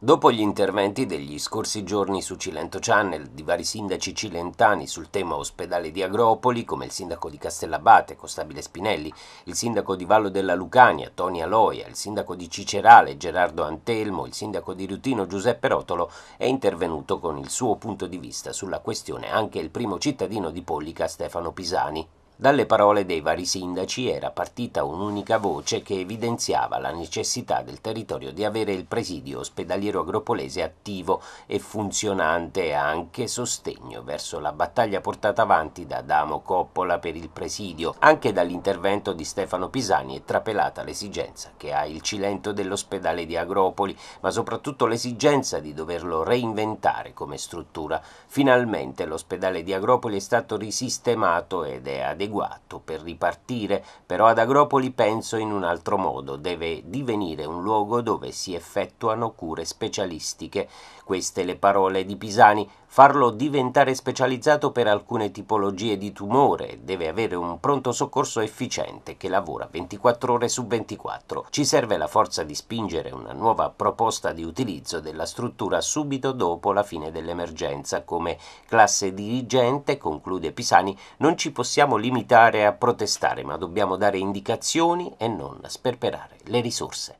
Dopo gli interventi degli scorsi giorni su Cilento Channel di vari sindaci cilentani sul tema ospedale di Agropoli, come il sindaco di Castellabate, Costabile Spinelli, il sindaco di Vallo della Lucania, Tonia Aloia, il sindaco di Cicerale, Gerardo Antelmo, il sindaco di Rutino, Giuseppe Rotolo, è intervenuto con il suo punto di vista sulla questione anche il primo cittadino di Pollica, Stefano Pisani. Dalle parole dei vari sindaci era partita un'unica voce che evidenziava la necessità del territorio di avere il presidio ospedaliero agropolese attivo e funzionante e anche sostegno verso la battaglia portata avanti da Adamo Coppola per il presidio, anche dall'intervento di Stefano Pisani è trapelata l'esigenza che ha il Cilento dell'ospedale di Agropoli, ma soprattutto l'esigenza di doverlo reinventare come struttura. Finalmente l'ospedale di Agropoli è stato risistemato ed è adeguato adeguato per ripartire, però ad Agropoli penso in un altro modo, deve divenire un luogo dove si effettuano cure specialistiche. Queste le parole di Pisani, farlo diventare specializzato per alcune tipologie di tumore, deve avere un pronto soccorso efficiente che lavora 24 ore su 24. Ci serve la forza di spingere una nuova proposta di utilizzo della struttura subito dopo la fine dell'emergenza. Come classe dirigente, conclude Pisani, non ci possiamo limitare a protestare, ma dobbiamo dare indicazioni e non sperperare le risorse.